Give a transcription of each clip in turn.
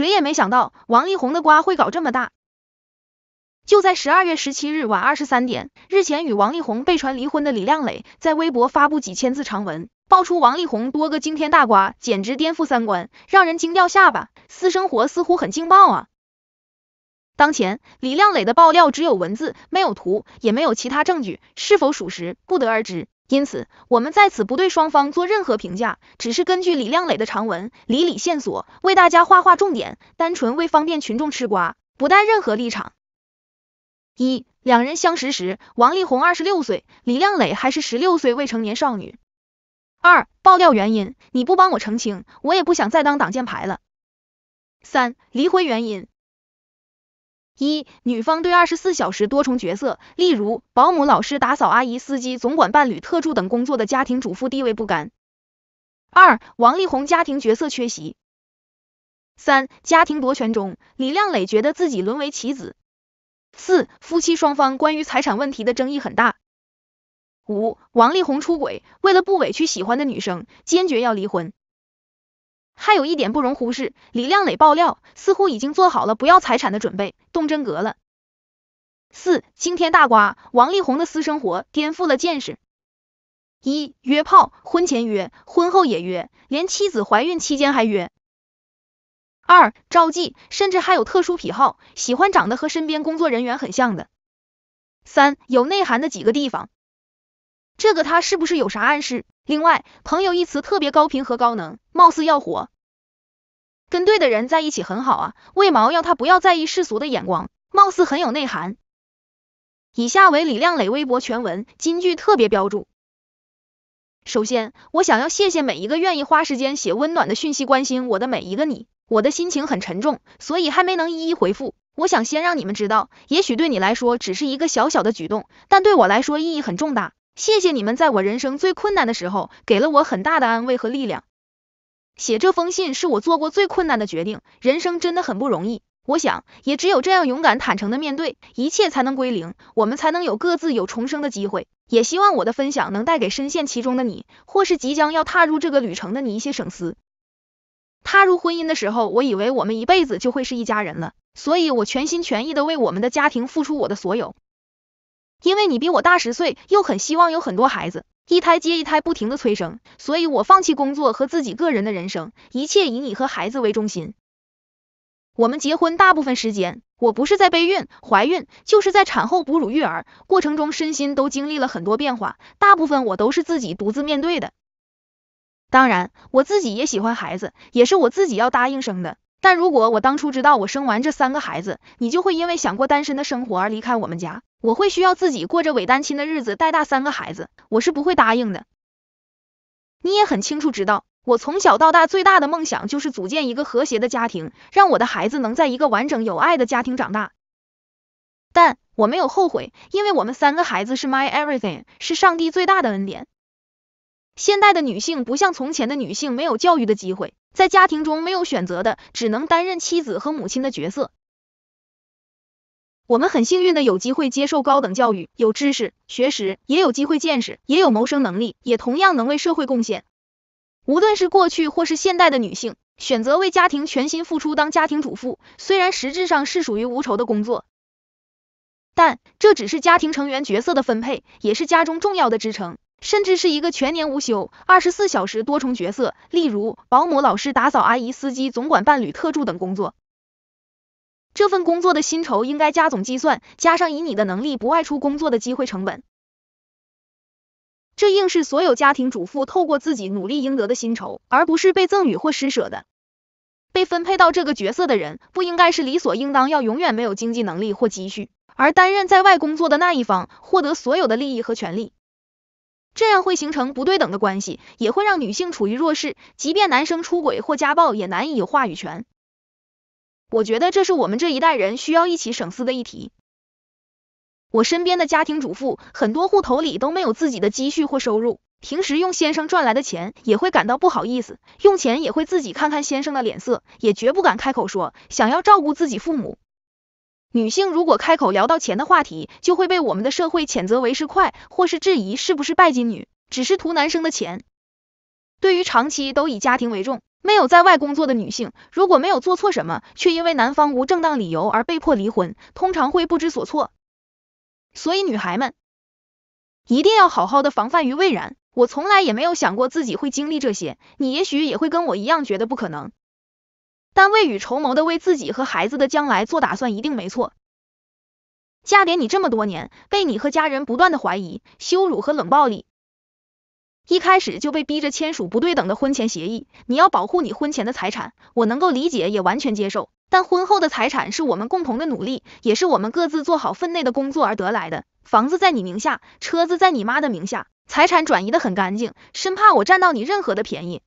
谁也没想到王力宏的瓜会搞这么大。就在十二月十七日晚二十三点，日前与王力宏被传离婚的李亮磊在微博发布几千字长文，爆出王力宏多个惊天大瓜，简直颠覆三观，让人惊掉下巴。私生活似乎很劲爆啊！当前李亮磊的爆料只有文字，没有图，也没有其他证据，是否属实不得而知。因此，我们在此不对双方做任何评价，只是根据李亮磊的长文理理线索，为大家画画重点，单纯为方便群众吃瓜，不带任何立场。一、两人相识时，王力宏二十六岁，李亮磊还是十六岁未成年少女。二、爆料原因，你不帮我澄清，我也不想再当挡箭牌了。三、离婚原因。一、女方对二十四小时多重角色，例如保姆、老师、打扫阿姨、司机、总管、伴侣、特助等工作的家庭主妇地位不甘。二、王力宏家庭角色缺席。三、家庭夺权中，李亮磊觉得自己沦为棋子。四、夫妻双方关于财产问题的争议很大。五、王力宏出轨，为了不委屈喜欢的女生，坚决要离婚。还有一点不容忽视，李亮磊爆料，似乎已经做好了不要财产的准备，动真格了。四惊天大瓜，王力宏的私生活颠覆了见识：一约炮，婚前约，婚后也约，连妻子怀孕期间还约；二照妓，甚至还有特殊癖好，喜欢长得和身边工作人员很像的；三有内涵的几个地方。这个他是不是有啥暗示？另外，朋友一词特别高频和高能，貌似要火。跟对的人在一起很好啊，为毛要他不要在意世俗的眼光？貌似很有内涵。以下为李亮磊微博全文，金句特别标注。首先，我想要谢谢每一个愿意花时间写温暖的讯息关心我的每一个你。我的心情很沉重，所以还没能一一回复。我想先让你们知道，也许对你来说只是一个小小的举动，但对我来说意义很重大。谢谢你们在我人生最困难的时候给了我很大的安慰和力量。写这封信是我做过最困难的决定，人生真的很不容易。我想，也只有这样勇敢坦诚的面对，一切才能归零，我们才能有各自有重生的机会。也希望我的分享能带给深陷其中的你，或是即将要踏入这个旅程的你一些省思。踏入婚姻的时候，我以为我们一辈子就会是一家人了，所以我全心全意的为我们的家庭付出我的所有。因为你比我大十岁，又很希望有很多孩子，一胎接一胎不停的催生，所以我放弃工作和自己个人的人生，一切以你和孩子为中心。我们结婚大部分时间，我不是在备孕、怀孕，就是在产后哺乳育儿过程中，身心都经历了很多变化，大部分我都是自己独自面对的。当然，我自己也喜欢孩子，也是我自己要答应生的。但如果我当初知道我生完这三个孩子，你就会因为想过单身的生活而离开我们家。我会需要自己过着伪单亲的日子带大三个孩子，我是不会答应的。你也很清楚知道，我从小到大最大的梦想就是组建一个和谐的家庭，让我的孩子能在一个完整有爱的家庭长大。但我没有后悔，因为我们三个孩子是 my everything，是上帝最大的恩典。现代的女性不像从前的女性没有教育的机会，在家庭中没有选择的，只能担任妻子和母亲的角色。我们很幸运的有机会接受高等教育，有知识、学识，也有机会见识，也有谋生能力，也同样能为社会贡献。无论是过去或是现代的女性，选择为家庭全心付出当家庭主妇，虽然实质上是属于无酬的工作，但这只是家庭成员角色的分配，也是家中重要的支撑，甚至是一个全年无休、二十四小时多重角色，例如保姆、老师、打扫阿姨、司机、总管、伴侣、特助等工作。这份工作的薪酬应该加总计算，加上以你的能力不外出工作的机会成本。这应是所有家庭主妇透过自己努力应得的薪酬，而不是被赠予或施舍的。被分配到这个角色的人，不应该是理所应当要永远没有经济能力或积蓄，而担任在外工作的那一方获得所有的利益和权利。这样会形成不对等的关系，也会让女性处于弱势，即便男生出轨或家暴，也难以有话语权。我觉得这是我们这一代人需要一起省思的议题。我身边的家庭主妇，很多户头里都没有自己的积蓄或收入，平时用先生赚来的钱也会感到不好意思，用钱也会自己看看先生的脸色，也绝不敢开口说想要照顾自己父母。女性如果开口聊到钱的话题，就会被我们的社会谴责为是快，或是质疑是不是拜金女，只是图男生的钱。对于长期都以家庭为重。没有在外工作的女性，如果没有做错什么，却因为男方无正当理由而被迫离婚，通常会不知所措。所以女孩们一定要好好的防范于未然。我从来也没有想过自己会经历这些，你也许也会跟我一样觉得不可能，但未雨绸缪的为自己和孩子的将来做打算一定没错。嫁给你这么多年，被你和家人不断的怀疑、羞辱和冷暴力。一开始就被逼着签署不对等的婚前协议，你要保护你婚前的财产，我能够理解也完全接受。但婚后的财产是我们共同的努力，也是我们各自做好分内的工作而得来的。房子在你名下，车子在你妈的名下，财产转移的很干净，生怕我占到你任何的便宜。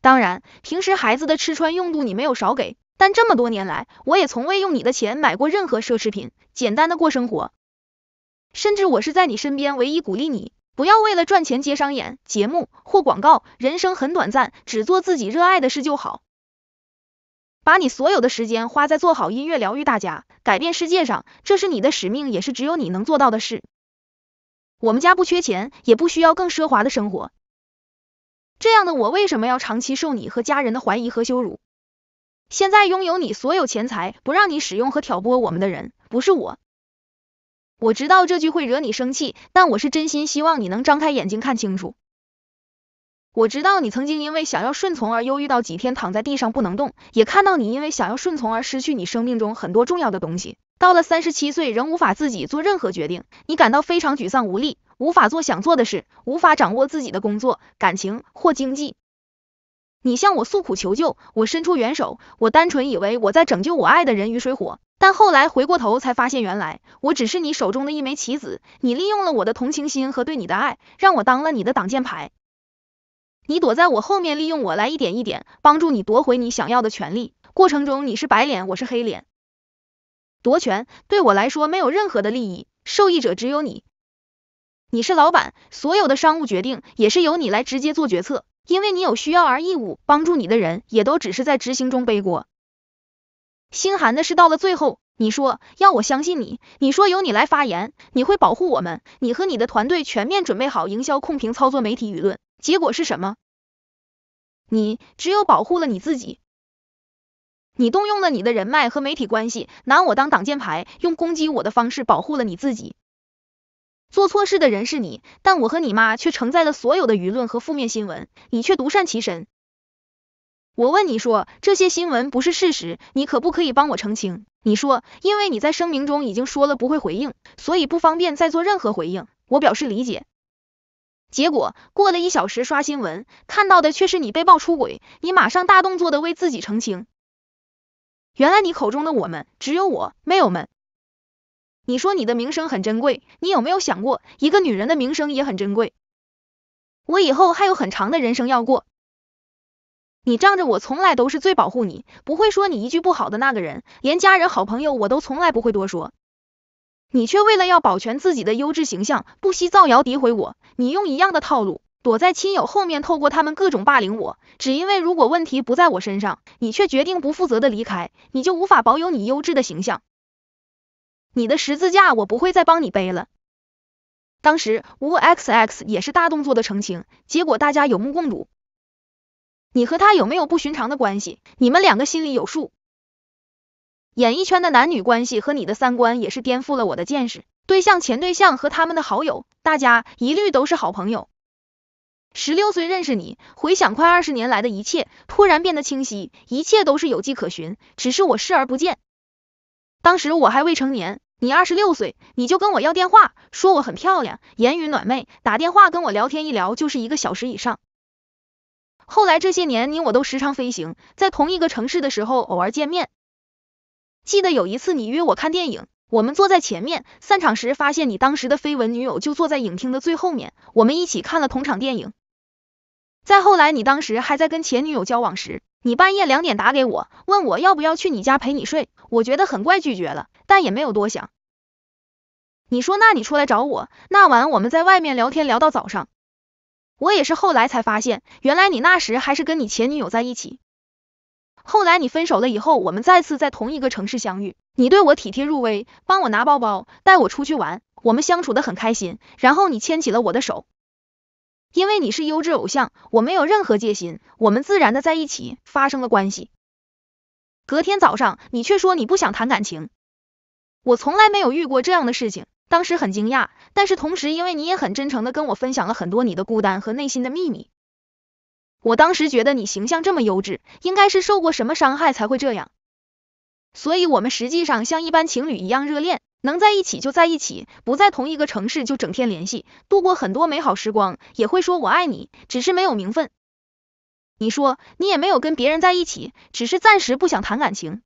当然，平时孩子的吃穿用度你没有少给，但这么多年来，我也从未用你的钱买过任何奢侈品，简单的过生活。甚至我是在你身边唯一鼓励你。不要为了赚钱接商演、节目或广告，人生很短暂，只做自己热爱的事就好。把你所有的时间花在做好音乐，疗愈大家，改变世界上，这是你的使命，也是只有你能做到的事。我们家不缺钱，也不需要更奢华的生活。这样的我为什么要长期受你和家人的怀疑和羞辱？现在拥有你所有钱财，不让你使用和挑拨我们的人，不是我。我知道这句会惹你生气，但我是真心希望你能张开眼睛看清楚。我知道你曾经因为想要顺从而忧郁到几天躺在地上不能动，也看到你因为想要顺从而失去你生命中很多重要的东西。到了三十七岁仍无法自己做任何决定，你感到非常沮丧无力，无法做想做的事，无法掌握自己的工作、感情或经济。你向我诉苦求救，我伸出援手，我单纯以为我在拯救我爱的人于水火，但后来回过头才发现，原来我只是你手中的一枚棋子，你利用了我的同情心和对你的爱，让我当了你的挡箭牌。你躲在我后面，利用我来一点一点帮助你夺回你想要的权利，过程中你是白脸，我是黑脸。夺权对我来说没有任何的利益，受益者只有你。你是老板，所有的商务决定也是由你来直接做决策。因为你有需要而义务帮助你的人，也都只是在执行中背锅。心寒的是，到了最后，你说要我相信你，你说由你来发言，你会保护我们，你和你的团队全面准备好营销控评操作媒体舆论，结果是什么？你只有保护了你自己，你动用了你的人脉和媒体关系，拿我当挡箭牌，用攻击我的方式保护了你自己。做错事的人是你，但我和你妈却承载了所有的舆论和负面新闻，你却独善其身。我问你说，这些新闻不是事实，你可不可以帮我澄清？你说，因为你在声明中已经说了不会回应，所以不方便再做任何回应。我表示理解。结果过了一小时刷新闻，看到的却是你被曝出轨，你马上大动作的为自己澄清。原来你口中的我们，只有我没有们。你说你的名声很珍贵，你有没有想过，一个女人的名声也很珍贵？我以后还有很长的人生要过。你仗着我从来都是最保护你，不会说你一句不好的那个人，连家人、好朋友我都从来不会多说，你却为了要保全自己的优质形象，不惜造谣诋毁我。你用一样的套路，躲在亲友后面，透过他们各种霸凌我，只因为如果问题不在我身上，你却决定不负责的离开，你就无法保有你优质的形象。你的十字架我不会再帮你背了。当时吴 XX 也是大动作的澄清，结果大家有目共睹。你和他有没有不寻常的关系？你们两个心里有数。演艺圈的男女关系和你的三观也是颠覆了我的见识。对象、前对象和他们的好友，大家一律都是好朋友。十六岁认识你，回想快二十年来的一切，突然变得清晰，一切都是有迹可循，只是我视而不见。当时我还未成年，你二十六岁，你就跟我要电话，说我很漂亮，言语暖昧，打电话跟我聊天，一聊就是一个小时以上。后来这些年，你我都时常飞行，在同一个城市的时候偶尔见面。记得有一次你约我看电影，我们坐在前面，散场时发现你当时的绯闻女友就坐在影厅的最后面，我们一起看了同场电影。再后来，你当时还在跟前女友交往时。你半夜两点打给我，问我要不要去你家陪你睡，我觉得很怪，拒绝了，但也没有多想。你说那你出来找我，那晚我们在外面聊天聊到早上，我也是后来才发现，原来你那时还是跟你前女友在一起。后来你分手了以后，我们再次在同一个城市相遇，你对我体贴入微，帮我拿包包，带我出去玩，我们相处的很开心，然后你牵起了我的手。因为你是优质偶像，我没有任何戒心，我们自然的在一起发生了关系。隔天早上，你却说你不想谈感情，我从来没有遇过这样的事情，当时很惊讶，但是同时因为你也很真诚的跟我分享了很多你的孤单和内心的秘密，我当时觉得你形象这么优质，应该是受过什么伤害才会这样，所以我们实际上像一般情侣一样热恋。能在一起就在一起，不在同一个城市就整天联系，度过很多美好时光，也会说我爱你，只是没有名分。你说你也没有跟别人在一起，只是暂时不想谈感情。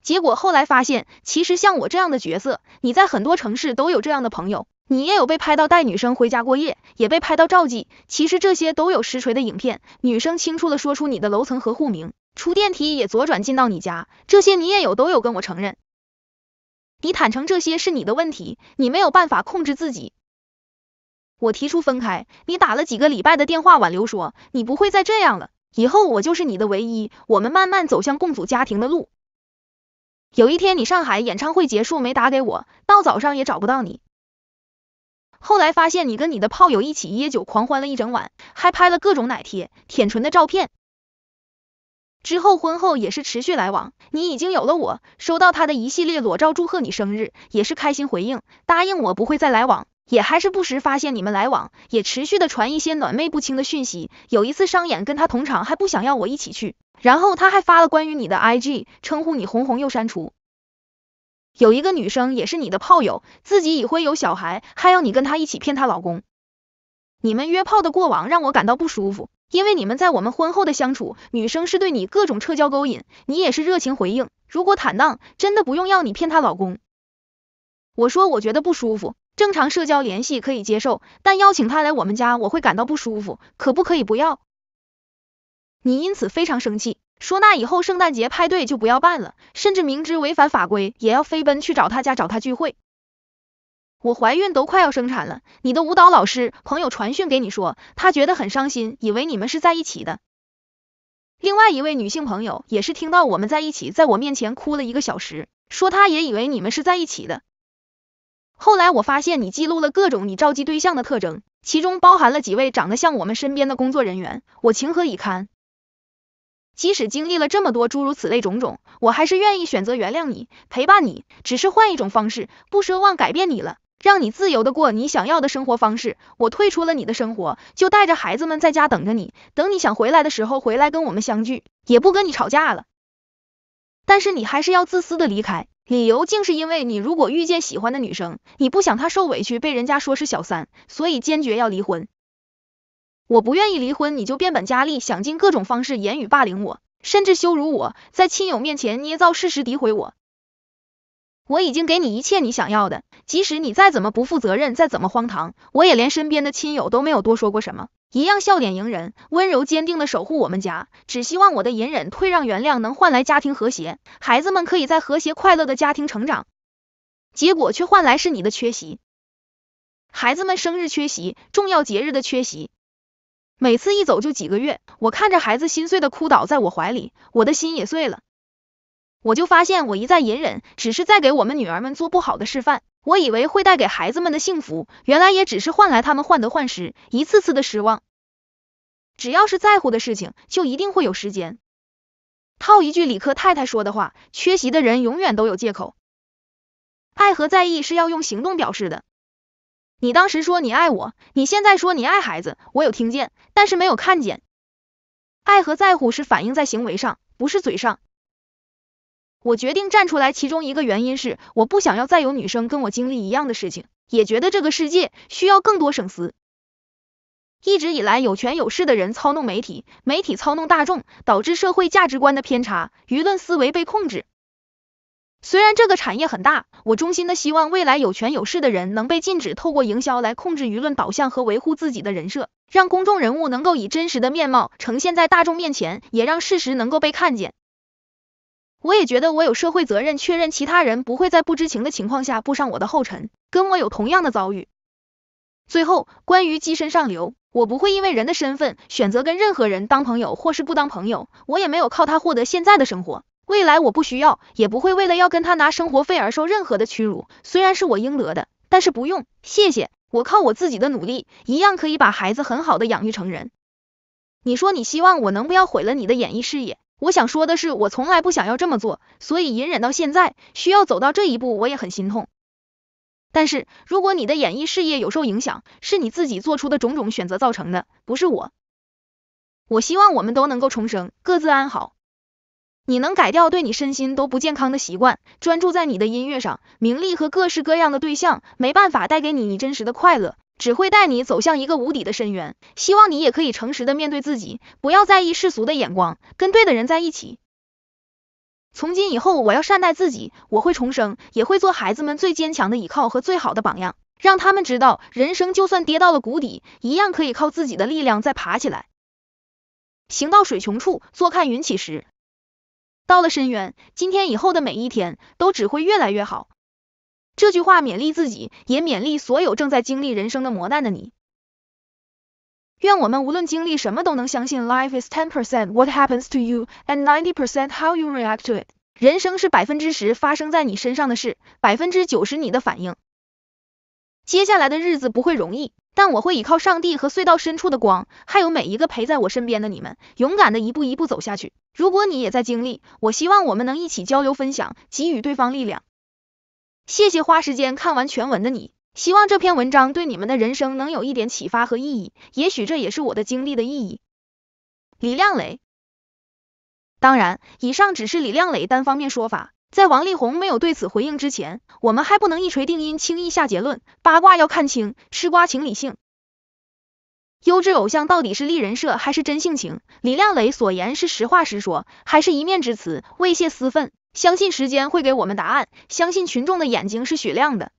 结果后来发现，其实像我这样的角色，你在很多城市都有这样的朋友，你也有被拍到带女生回家过夜，也被拍到照记。其实这些都有实锤的影片，女生清楚的说出你的楼层和户名，出电梯也左转进到你家，这些你也有都有跟我承认。你坦诚这些是你的问题，你没有办法控制自己。我提出分开，你打了几个礼拜的电话挽留，说你不会再这样了，以后我就是你的唯一，我们慢慢走向共组家庭的路。有一天你上海演唱会结束没打给我，到早上也找不到你，后来发现你跟你的炮友一起夜酒狂欢了一整晚，还拍了各种奶贴、舔唇的照片。之后婚后也是持续来往，你已经有了我，收到他的一系列裸照祝贺你生日，也是开心回应，答应我不会再来往，也还是不时发现你们来往，也持续的传一些暖昧不清的讯息，有一次商演跟他同场还不想要我一起去，然后他还发了关于你的 IG，称呼你红红又删除，有一个女生也是你的炮友，自己已婚有小孩，还要你跟她一起骗她老公，你们约炮的过往让我感到不舒服。因为你们在我们婚后的相处，女生是对你各种社交勾引，你也是热情回应。如果坦荡，真的不用要你骗她老公。我说我觉得不舒服，正常社交联系可以接受，但邀请她来我们家，我会感到不舒服，可不可以不要？你因此非常生气，说那以后圣诞节派对就不要办了，甚至明知违反法规也要飞奔去找她家找她聚会。我怀孕都快要生产了，你的舞蹈老师朋友传讯给你说，他觉得很伤心，以为你们是在一起的。另外一位女性朋友也是听到我们在一起，在我面前哭了一个小时，说她也以为你们是在一起的。后来我发现你记录了各种你召集对象的特征，其中包含了几位长得像我们身边的工作人员，我情何以堪？即使经历了这么多诸如此类种种，我还是愿意选择原谅你，陪伴你，只是换一种方式，不奢望改变你了。让你自由的过你想要的生活方式，我退出了你的生活，就带着孩子们在家等着你，等你想回来的时候回来跟我们相聚，也不跟你吵架了。但是你还是要自私的离开，理由竟是因为你如果遇见喜欢的女生，你不想她受委屈被人家说是小三，所以坚决要离婚。我不愿意离婚，你就变本加厉，想尽各种方式言语霸凌我，甚至羞辱我，在亲友面前捏造事实诋毁我。我已经给你一切你想要的，即使你再怎么不负责任，再怎么荒唐，我也连身边的亲友都没有多说过什么，一样笑脸迎人，温柔坚定的守护我们家，只希望我的隐忍、退让、原谅能换来家庭和谐，孩子们可以在和谐快乐的家庭成长。结果却换来是你的缺席，孩子们生日缺席，重要节日的缺席，每次一走就几个月，我看着孩子心碎的哭倒在我怀里，我的心也碎了。我就发现，我一再隐忍，只是在给我们女儿们做不好的示范。我以为会带给孩子们的幸福，原来也只是换来他们患得患失，一次次的失望。只要是在乎的事情，就一定会有时间。套一句李克太太说的话：“缺席的人永远都有借口。”爱和在意是要用行动表示的。你当时说你爱我，你现在说你爱孩子，我有听见，但是没有看见。爱和在乎是反映在行为上，不是嘴上。我决定站出来，其中一个原因是我不想要再有女生跟我经历一样的事情，也觉得这个世界需要更多省思。一直以来，有权有势的人操弄媒体，媒体操弄大众，导致社会价值观的偏差，舆论思维被控制。虽然这个产业很大，我衷心的希望未来有权有势的人能被禁止透过营销来控制舆论导向和维护自己的人设，让公众人物能够以真实的面貌呈现在大众面前，也让事实能够被看见。我也觉得我有社会责任，确认其他人不会在不知情的情况下步上我的后尘，跟我有同样的遭遇。最后，关于机身上流，我不会因为人的身份选择跟任何人当朋友或是不当朋友，我也没有靠他获得现在的生活，未来我不需要，也不会为了要跟他拿生活费而受任何的屈辱，虽然是我应得的，但是不用，谢谢。我靠我自己的努力，一样可以把孩子很好的养育成人。你说你希望我能不要毁了你的演艺事业？我想说的是，我从来不想要这么做，所以隐忍到现在，需要走到这一步，我也很心痛。但是，如果你的演艺事业有受影响，是你自己做出的种种选择造成的，不是我。我希望我们都能够重生，各自安好。你能改掉对你身心都不健康的习惯，专注在你的音乐上。名利和各式各样的对象，没办法带给你你真实的快乐，只会带你走向一个无底的深渊。希望你也可以诚实的面对自己，不要在意世俗的眼光，跟对的人在一起。从今以后，我要善待自己，我会重生，也会做孩子们最坚强的依靠和最好的榜样，让他们知道，人生就算跌到了谷底，一样可以靠自己的力量再爬起来。行到水穷处，坐看云起时。到了深渊，今天以后的每一天都只会越来越好。这句话勉励自己，也勉励所有正在经历人生的磨难的你。愿我们无论经历什么，都能相信 life is ten percent what happens to you and ninety percent how you react to it。人生是百分之十发生在你身上的事，百分之九十你的反应。接下来的日子不会容易。但我会依靠上帝和隧道深处的光，还有每一个陪在我身边的你们，勇敢的一步一步走下去。如果你也在经历，我希望我们能一起交流分享，给予对方力量。谢谢花时间看完全文的你，希望这篇文章对你们的人生能有一点启发和意义。也许这也是我的经历的意义。李亮磊，当然，以上只是李亮磊单方面说法。在王力宏没有对此回应之前，我们还不能一锤定音，轻易下结论。八卦要看清，吃瓜请理性。优质偶像到底是立人设还是真性情？李亮磊所言是实话实说，还是一面之词、为泄私愤？相信时间会给我们答案，相信群众的眼睛是雪亮的。